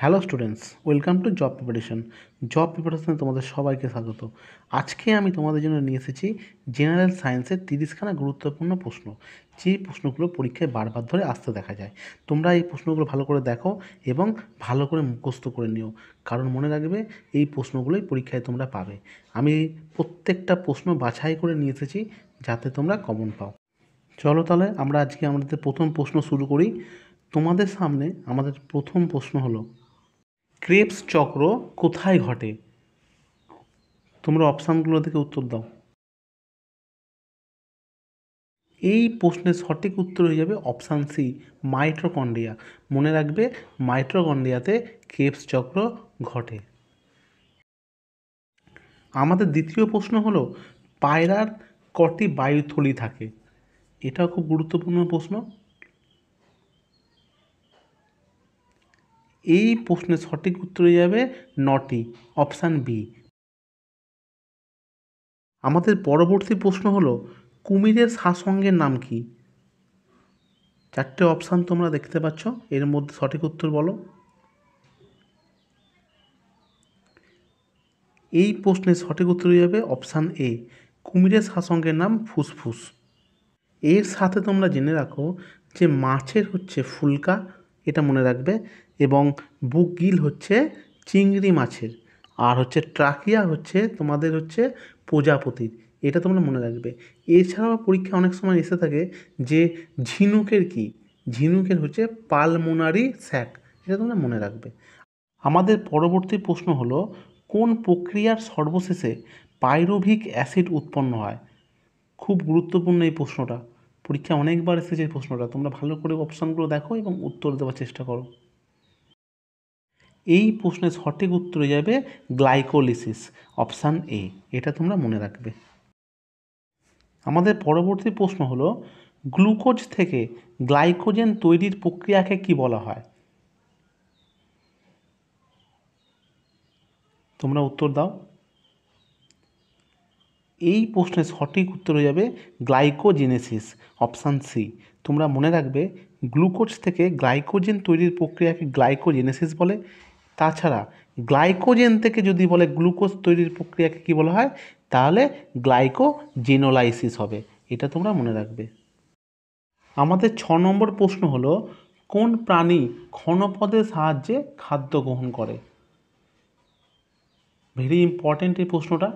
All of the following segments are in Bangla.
hello students welcome to job preparation job প্রিপারেশানে তোমাদের সবাইকে স্বাগত আজকে আমি তোমাদের জন্য নিয়ে এসেছি জেনারেল সায়েন্সের তিরিশখানা গুরুত্বপূর্ণ প্রশ্ন যে প্রশ্নগুলো পরীক্ষায় বারবার ধরে আসতে দেখা যায় তোমরা এই প্রশ্নগুলো ভালো করে দেখো এবং ভালো করে মুখস্থ করে নিও কারণ মনে রাখবে এই প্রশ্নগুলোই পরীক্ষায় তোমরা পাবে আমি প্রত্যেকটা প্রশ্ন বাছাই করে নিয়ে এসেছি যাতে তোমরা কমন পাও চলো তাহলে আমরা আজকে আমাদের প্রথম প্রশ্ন শুরু করি তোমাদের সামনে আমাদের প্রথম প্রশ্ন হলো ক্রেপস চক্র কোথায় ঘটে তোমরা অপশানগুলো থেকে উত্তর দাও এই প্রশ্নের সঠিক উত্তর হয়ে যাবে অপশান সি মাইট্রোকন্ডিয়া মনে রাখবে মাইট্রোকন্ডিয়াতে ক্রেপস চক্র ঘটে আমাদের দ্বিতীয় প্রশ্ন হলো পায়রার কটি বায়ুথলি থাকে এটা খুব গুরুত্বপূর্ণ প্রশ্ন এই প্রশ্নের সঠিক উত্তর হয়ে যাবে নটি অপশান বি আমাদের পরবর্তী প্রশ্ন হলো কুমিরের সাসঙ্গের নাম কি চারটে অপশান তোমরা দেখতে পাচ্ছ এর মধ্যে সঠিক উত্তর বলো এই প্রশ্নের সঠিক উত্তর হয়ে যাবে অপশান এ কুমিরের সাসঙ্গের নাম ফুসফুস এর সাথে তোমরা জেনে রাখো যে মাছের হচ্ছে ফুলকা এটা মনে রাখবে এবং বুক গিল হচ্ছে চিংড়ি মাছের আর হচ্ছে ট্রাকিয়া হচ্ছে তোমাদের হচ্ছে প্রজাপতির এটা তোমরা মনে রাখবে এছাড়াও পরীক্ষা অনেক সময় এসে থাকে যে ঝিনুকের কি ঝিনুকের হচ্ছে পালমোনারি স্যাক এটা তোমরা মনে রাখবে আমাদের পরবর্তী প্রশ্ন হলো কোন প্রক্রিয়ার সর্বশেষে পাইরোভিক অ্যাসিড উৎপন্ন হয় খুব গুরুত্বপূর্ণ এই প্রশ্নটা পরীক্ষা অনেকবার এসেছে এই প্রশ্নটা তোমরা ভালো করে অপশানগুলো দেখো এবং উত্তর দেওয়ার চেষ্টা করো এই প্রশ্নের সঠিক উত্তর হয়ে যাবে গ্লাইকোলিসিস অপশান এ এটা তোমরা মনে রাখবে আমাদের পরবর্তী প্রশ্ন হলো গ্লুকোজ থেকে গ্লাইকোজেন তৈরির প্রক্রিয়াকে কি বলা হয় তোমরা উত্তর দাও এই প্রশ্নের সঠিক উত্তর হয়ে যাবে গ্লাইকোজেনেসিস অপশান সি তোমরা মনে রাখবে গ্লুকোজ থেকে গ্লাইকোজেন তৈরির প্রক্রিয়াকে গ্লাইকোজেনেসিস বলে তাছাড়া গ্লাইকোজেন থেকে যদি বলে গ্লুকোজ তৈরির প্রক্রিয়াকে কী বলা হয় তাহলে গ্লাইকোজেনোলাইসিস হবে এটা তোমরা মনে রাখবে আমাদের ছ নম্বর প্রশ্ন হলো কোন প্রাণী ক্ষণপদের সাহায্যে খাদ্য গ্রহণ করে ভেরি ইম্পর্ট্যান্ট এই প্রশ্নটা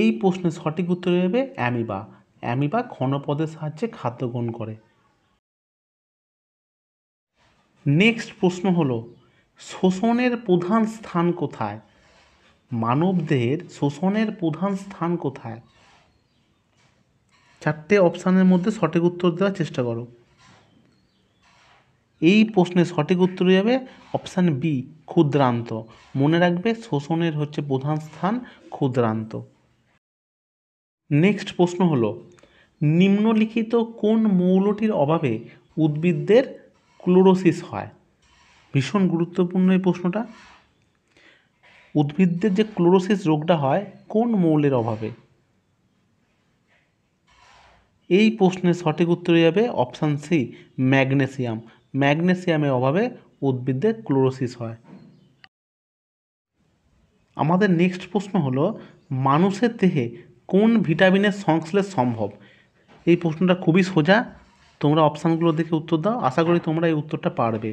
এই প্রশ্নের সঠিক উত্তর হবে অ্যামিবা অ্যামিবা ক্ষণপদের সাহায্যে খাদ্য গ্রহণ করে নেক্সট প্রশ্ন হলো শোষণের প্রধান স্থান কোথায় মানবদেহের শোষণের প্রধান স্থান কোথায় চারটে অপশানের মধ্যে সঠিক উত্তর দেওয়ার চেষ্টা করো এই প্রশ্নের সঠিক উত্তর যাবে অপশান বি ক্ষুদ্রান্ত মনে রাখবে শোষণের হচ্ছে প্রধান স্থান ক্ষুদ্রান্ত নেক্সট প্রশ্ন হল নিম্নলিখিত কোন মৌলটির অভাবে উদ্ভিদদের ক্লোরোসিস হয় ভীষণ গুরুত্বপূর্ণ এই প্রশ্নটা উদ্ভিদদের যে ক্লোরোসিস রোগটা হয় কোন মৌলের অভাবে এই প্রশ্নের সঠিক উত্তর যাবে অপশান সি ম্যাগনেসিয়াম ম্যাগনেসিয়ামের অভাবে উদ্ভিদদের ক্লোরোসিস হয় আমাদের নেক্সট প্রশ্ন হলো মানুষের দেহে কোন ভিটামিনের সংশ্লেষ সম্ভব এই প্রশ্নটা খুবই সোজা তোমরা অপশানগুলো দেখে উত্তর দাও আশা করি তোমরা এই উত্তরটা পারবে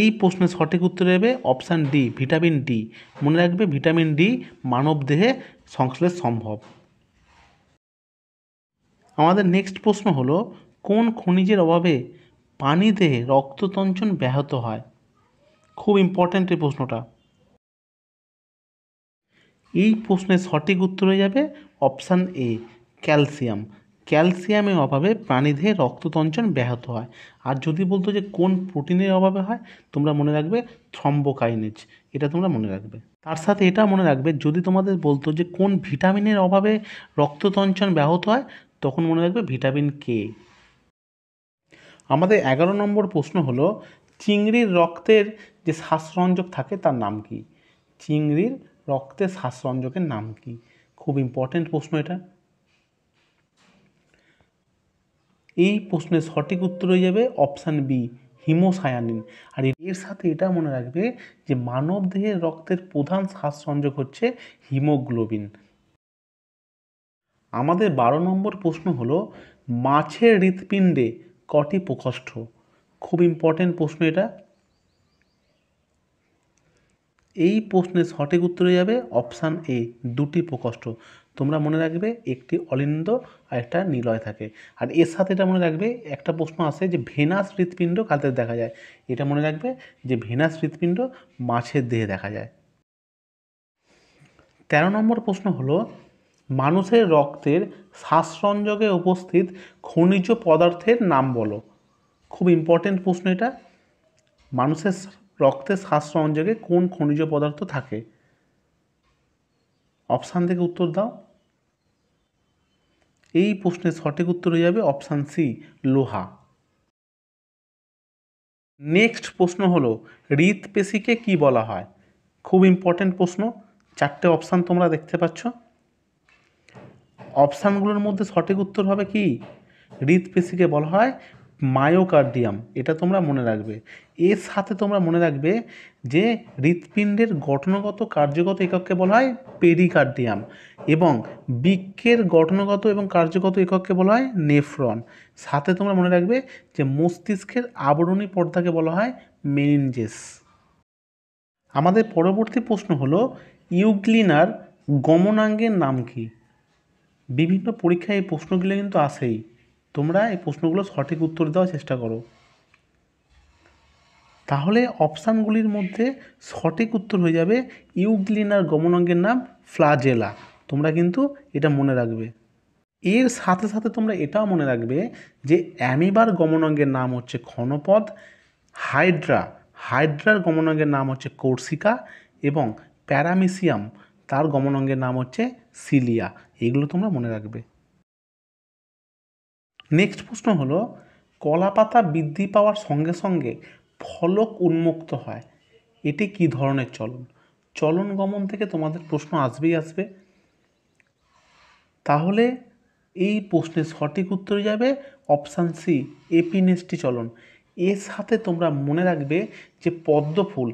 এই প্রশ্নের সঠিক উত্তর হবে অপশান ডি ভিটামিন ডি মনে রাখবে ভিটামিন ডি মানব দেহে সংশ্লেষ সম্ভব আমাদের নেক্সট প্রশ্ন হলো কোন খনিজের অভাবে পানি দেহে রক্ততঞ্চন ব্যাহত হয় খুব ইম্পর্ট্যান্ট এই প্রশ্নটা এই প্রশ্নের সঠিক উত্তর হয়ে যাবে অপশান এ ক্যালসিয়াম ক্যালসিয়ামের অভাবে প্রাণীদের রক্ততঞ্চন ব্যাহত হয় আর যদি বলতো যে কোন প্রোটিনের অভাবে হয় তোমরা মনে রাখবে থ্রম্বোকাইনেজ এটা তোমরা মনে রাখবে তার সাথে এটা মনে রাখবে যদি তোমাদের বলতো যে কোন ভিটামিনের অভাবে রক্ততঞ্চন ব্যাহত হয় তখন মনে রাখবে ভিটামিন কে আমাদের এগারো নম্বর প্রশ্ন হলো চিংড়ির রক্তের যে শ্বাসরঞ্জক থাকে তার নাম কি চিংড়ির রক্তে শ্বাসরঞ্জকের নাম কি খুব ইম্পর্টেন্ট প্রশ্ন এটা এই প্রশ্নের সঠিক উত্তর হয়ে যাবে অপশান বি হিমোসায়ানিন আর এর সাথে এটা মনে রাখবে যে মানব দেহের রক্তের প্রধান শ্বাসরঞ্জক হচ্ছে হিমোগ্লোবিন আমাদের বারো নম্বর প্রশ্ন হলো মাছের হৃৎপিণ্ডে কটি প্রকোষ্ঠ খুব ইম্পর্টেন্ট প্রশ্ন এটা এই প্রশ্নের সঠিক উত্তর হয়ে যাবে অপশান এ দুটি প্রকোষ্ঠ তোমরা মনে রাখবে একটি অলিন্দ আর একটা নিলয় থাকে আর এর সাথে এটা মনে রাখবে একটা প্রশ্ন আসে যে ভেনাস হৃৎপিণ্ড কাদের দেখা যায় এটা মনে রাখবে যে ভেনাস হৃৎপিণ্ড মাছের দেহে দেখা যায় তেরো নম্বর প্রশ্ন হলো মানুষের রক্তের শ্বাসরঞ্জকে উপস্থিত খনিজ পদার্থের নাম বলো খুব ইম্পর্টেন্ট প্রশ্ন এটা মানুষের রক্তে শ্বাস সংযোগে কোন খনিজ পদার্থ থাকে অপশান থেকে উত্তর দাও এই প্রশ্নের সঠিক উত্তর হয়ে যাবে অপশান সি লোহা নেক্সট প্রশ্ন হলো হৃদপেশিকে কি বলা হয় খুব ইম্পর্ট্যান্ট প্রশ্ন চারটে অপশান তোমরা দেখতে পাচ্ছ অপশানগুলোর মধ্যে সঠিক উত্তর হবে কি হৃদপেশিকে বলা হয় মায়োকার্ডিয়াম এটা তোমরা মনে রাখবে এর সাথে তোমরা মনে রাখবে যে হৃৎপিণ্ডের গঠনগত কার্যগত একককে বলা হয় পেরিকার্ডিয়াম এবং বৃক্ষের গঠনগত এবং কার্যগত একককে বলা হয় নেফ্রন সাথে তোমরা মনে রাখবে যে মস্তিষ্কের আবরণী পর্দাকে বলা হয় মেনিনজেস আমাদের পরবর্তী প্রশ্ন হলো ইউক্লিনার গমনাঙ্গের নাম কি বিভিন্ন পরীক্ষায় এই প্রশ্নগুলো কিন্তু আসেই তোমরা এই প্রশ্নগুলো সঠিক উত্তর দেওয়ার চেষ্টা করো তাহলে অপশানগুলির মধ্যে সঠিক উত্তর হয়ে যাবে ইউগ্লিনার গমনাঙ্গের নাম ফ্লাজেলা তোমরা কিন্তু এটা মনে রাখবে এর সাথে সাথে তোমরা এটাও মনে রাখবে যে অ্যামিবার গমনাঙ্গের নাম হচ্ছে ক্ষণপদ হাইড্রা হাইড্রার গমনাঙ্গের নাম হচ্ছে কোর্সিকা এবং প্যারামিসিয়াম তার গমনাঙ্গের নাম হচ্ছে সিলিয়া এগুলো তোমরা মনে রাখবে নেক্সট প্রশ্ন হলো কলাপাতা বৃদ্ধি পাওয়ার সঙ্গে সঙ্গে ফলক উন্মুক্ত হয় এটি কি ধরনের চলন চলন গমন থেকে তোমাদের প্রশ্ন আসবেই আসবে তাহলে এই প্রশ্নের সঠিক উত্তর যাবে অপশান সি এপিনেস্টি চলন এর সাথে তোমরা মনে রাখবে যে পদ্ম ফুল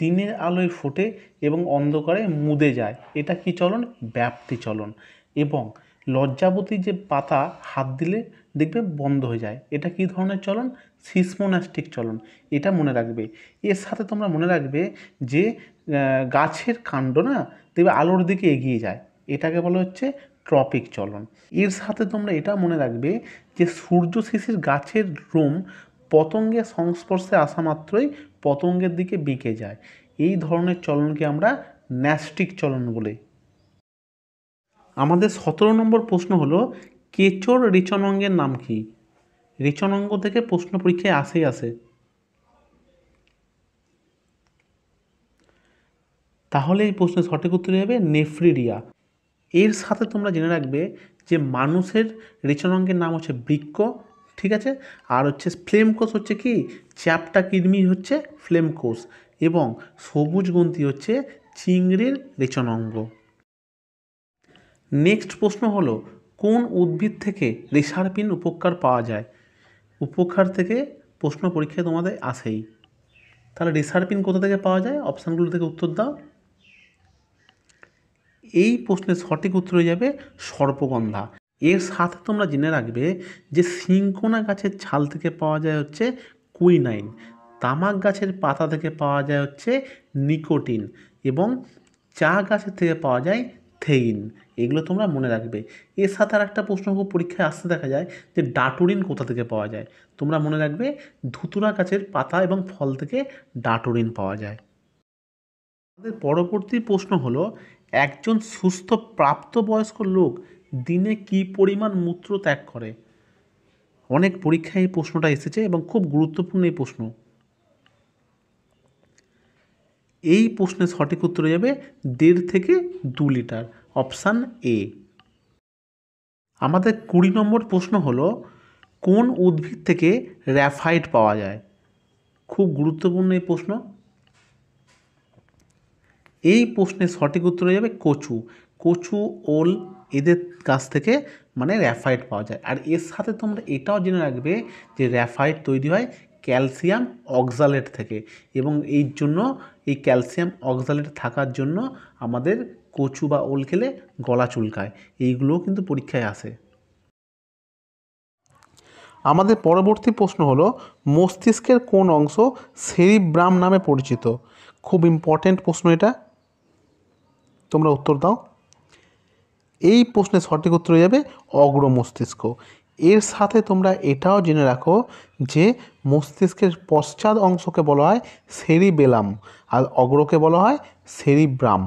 দিনের আলোয় ফোটে এবং অন্ধকারে মুদে যায় এটা কি চলন ব্যাপ্তি চলন এবং লজ্জাবতী যে পাতা হাত দিলে দেখবে বন্ধ হয়ে যায় এটা কি ধরনের চলন সিসমোনাস্টিক চলন এটা মনে রাখবে এর সাথে তোমরা মনে রাখবে যে গাছের কাণ্ড না দেখবে আলোর দিকে এগিয়ে যায় এটাকে বলা হচ্ছে ট্রপিক চলন এর সাথে তোমরা এটা মনে রাখবে যে সূর্য শিশির গাছের রোম পতঙ্গের সংস্পর্শে আসা মাত্রই পতঙ্গের দিকে বিকে যায় এই ধরনের চলনকে আমরা ন্যাস্টিক চলন বলি আমাদের সতেরো নম্বর প্রশ্ন হলো কেচোর রিচনঙ্গের নাম কী রিচন অঙ্গ থেকে প্রশ্ন পরীক্ষায় আসেই আসে তাহলে এই প্রশ্নের সঠিক উত্তর হবে নেফ্রিডিয়া এর সাথে তোমরা জেনে রাখবে যে মানুষের অঙ্গের নাম হচ্ছে বৃক্ষ ঠিক আছে আর হচ্ছে ফ্লেম কোষ হচ্ছে কি চ্যাপটা কিডমি হচ্ছে ফ্লেম কোষ এবং সবুজ গন্তি হচ্ছে চিংড়ির রেচন অঙ্গ নেক্সট প্রশ্ন হলো কোন উদ্ভিদ থেকে রেসারপিন উপকার পাওয়া যায় উপকার থেকে প্রশ্ন পরীক্ষায় তোমাদের আসেই তাহলে রিসার্পিন কোথা থেকে পাওয়া যায় অপশানগুলো থেকে উত্তর দাও এই প্রশ্নের সঠিক উত্তর হয়ে যাবে সর্পগন্ধা এর সাথে তোমরা জেনে রাখবে যে সিঙ্কোনা গাছের ছাল থেকে পাওয়া যায় হচ্ছে কুইনাইন তামাক গাছের পাতা থেকে পাওয়া যায় হচ্ছে নিকোটিন এবং চা গাছের থেকে পাওয়া যায় থেইন এগুলো তোমরা মনে রাখবে এর সাথে আর একটা প্রশ্ন খুব পরীক্ষায় আসতে দেখা যায় যে ডাটোরিন কোথা থেকে পাওয়া যায় তোমরা মনে রাখবে ধুতুরা গাছের পাতা এবং ফল থেকে ডাটোরিন পাওয়া যায় আমাদের পরবর্তী প্রশ্ন হলো একজন সুস্থ প্রাপ্তবয়স্ক লোক দিনে কি পরিমাণ মূত্র ত্যাগ করে অনেক পরীক্ষায় এই প্রশ্নটা এসেছে এবং খুব গুরুত্বপূর্ণ এই প্রশ্ন এই প্রশ্নের সঠিক উত্তর যাবে দেড় থেকে দু লিটার অপশান এ আমাদের কুড়ি নম্বর প্রশ্ন হলো কোন উদ্ভিদ থেকে র্যাফাইট পাওয়া যায় খুব গুরুত্বপূর্ণ এই প্রশ্ন এই প্রশ্নের সঠিক উত্তর যাবে কচু কচু ওল এদের কাছ থেকে মানে র্যাফাইট পাওয়া যায় আর এর সাথে তোমরা এটাও জেনে রাখবে যে র্যাফাইট তৈরি হয় ক্যালসিয়াম অক্সালেট থেকে এবং এই জন্য এই ক্যালসিয়াম অক্সালেট থাকার জন্য আমাদের কচু বা ওল খেলে গলা চুলকায় এইগুলোও কিন্তু পরীক্ষায় আসে আমাদের পরবর্তী প্রশ্ন হলো মস্তিষ্কের কোন অংশ সেরিব্রাম নামে পরিচিত খুব ইম্পর্ট্যান্ট প্রশ্ন এটা তোমরা উত্তর দাও এই প্রশ্নের সঠিক উত্তর হয়ে যাবে অগ্র মস্তিষ্ক এর সাথে তোমরা এটাও জেনে রাখো যে মস্তিষ্কের পশ্চাৎ অংশকে বলা হয় বেলাম আর অগ্রকে বলা হয় ব্রাম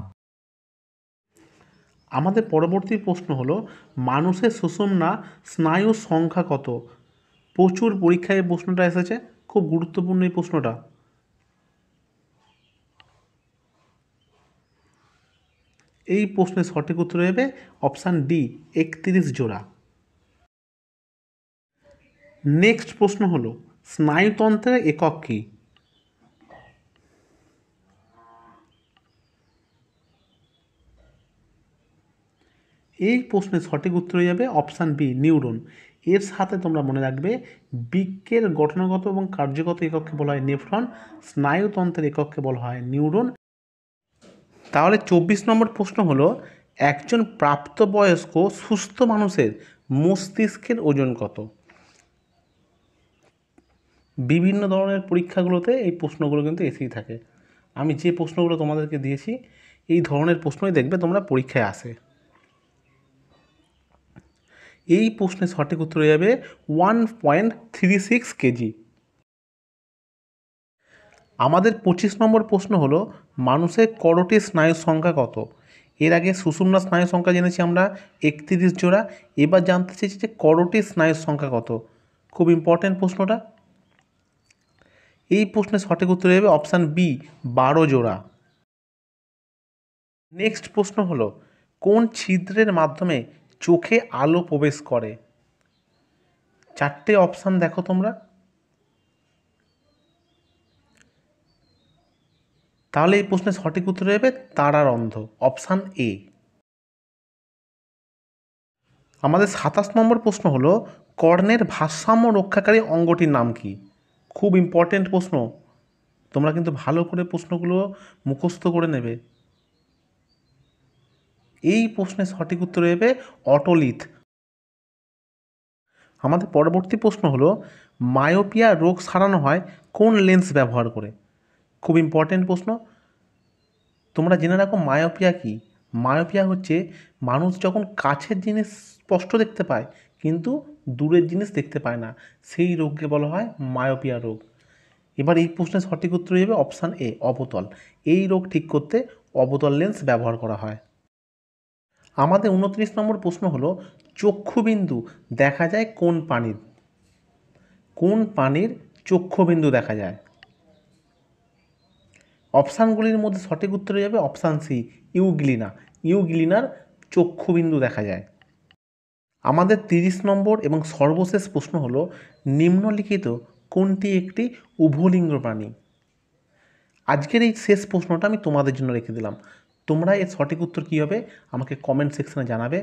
আমাদের পরবর্তী প্রশ্ন হলো মানুষের সুষমনা স্নায়ুর সংখ্যা কত প্রচুর পরীক্ষায় এই প্রশ্নটা এসেছে খুব গুরুত্বপূর্ণ এই প্রশ্নটা এই প্রশ্নের সঠিক উত্তর হবে অপশান ডি একত্রিশ জোড়া নেক্সট প্রশ্ন হলো স্নায়ুতন্ত্রের একক কী এই প্রশ্নের সঠিক উত্তর হয়ে যাবে অপশান বি নিউরন এর সাথে তোমরা মনে রাখবে বিজ্ঞের গঠনগত এবং কার্যগত এককে বলা হয় নেফ্রন স্নায়ুতন্ত্রের এককে বলা হয় নিউরন তাহলে চব্বিশ নম্বর প্রশ্ন হল একজন প্রাপ্তবয়স্ক সুস্থ মানুষের মস্তিষ্কের ওজন কত বিভিন্ন ধরনের পরীক্ষাগুলোতে এই প্রশ্নগুলো কিন্তু এসেই থাকে আমি যে প্রশ্নগুলো তোমাদেরকে দিয়েছি এই ধরনের প্রশ্নই দেখবে তোমরা পরীক্ষায় আসে এই প্রশ্নের সঠিক উত্তর হয়ে যাবে one point three six kg আমাদের পঁচিশ নম্বর প্রশ্ন হলো মানুষের করোটি স্নায়ুর সংখ্যা কত এর আগে সুষুম্না স্নায়ুর সংখ্যা জেনেছি আমরা একত্রিশ জোড়া এবার জানতে চেয়েছি যে করোটি স্নায়ুর সংখ্যা কত খুব ইম্পর্ট্যান্ট প্রশ্নটা এই প্রশ্নের সঠিক উত্তর হবে অপশান বি বারো জোড়া নেক্সট প্রশ্ন হলো কোন ছিদ্রের মাধ্যমে চোখে আলো প্রবেশ করে চারটে অপশান দেখো তোমরা তাহলে এই প্রশ্নের সঠিক উত্তর হবে তারার অন্ধ অপশান এ আমাদের সাতাশ নম্বর প্রশ্ন হলো কর্ণের ভারসাম্য রক্ষাকারী অঙ্গটির নাম কী খুব ইম্পর্ট্যান্ট প্রশ্ন তোমরা কিন্তু ভালো করে প্রশ্নগুলো মুখস্থ করে নেবে এই প্রশ্নের সঠিক উত্তর হবে অটোলিথ আমাদের পরবর্তী প্রশ্ন হলো মায়োপিয়া রোগ সারানো হয় কোন লেন্স ব্যবহার করে খুব ইম্পর্ট্যান্ট প্রশ্ন তোমরা জেনে রাখো মায়োপিয়া কি মায়োপিয়া হচ্ছে মানুষ যখন কাছের জিনিস স্পষ্ট দেখতে পায় কিন্তু দূরের জিনিস দেখতে পায় না সেই রোগকে বলা হয় মায়োপিয়া রোগ এবার এই প্রশ্নের সঠিক উত্তর হিসেবে অপশান এ অবতল এই রোগ ঠিক করতে অবতল লেন্স ব্যবহার করা হয় আমাদের উনত্রিশ নম্বর প্রশ্ন হলো চক্ষুবিন্দু দেখা যায় কোন পানির কোন পানির চক্ষুবিন্দু দেখা যায় অপশানগুলির মধ্যে সঠিক উত্তর যাবে অপশান সি ইউগ্লিনা ইউগ্লিনার চক্ষুবিন্দু দেখা যায় আমাদের 30 নম্বর এবং সর্বশেষ প্রশ্ন হলো নিম্নলিখিত কোনটি একটি উভলিঙ্গ প্রাণী আজকের এই শেষ প্রশ্নটা আমি তোমাদের জন্য রেখে দিলাম তোমরা এর সঠিক উত্তর কী হবে আমাকে কমেন্ট সেকশানে জানাবে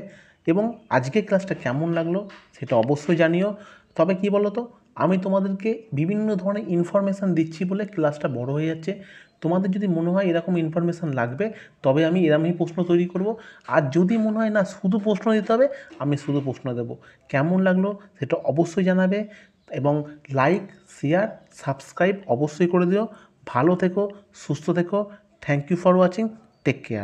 এবং আজকের ক্লাসটা কেমন লাগলো সেটা অবশ্যই জানিও তবে কি বলো তো আমি তোমাদেরকে বিভিন্ন ধরনের ইনফরমেশান দিচ্ছি বলে ক্লাসটা বড় হয়ে যাচ্ছে তোমাদের যদি মনে হয় এরকম ইনফরমেশান লাগবে তবে আমি এরকমই প্রশ্ন তৈরি করব আর যদি মনে হয় না শুধু প্রশ্ন দিতে হবে আমি শুধু প্রশ্ন দেব কেমন লাগলো সেটা অবশ্যই জানাবে এবং লাইক শেয়ার সাবস্ক্রাইব অবশ্যই করে দিও ভালো থেকো সুস্থ থেকো thank you for watching take care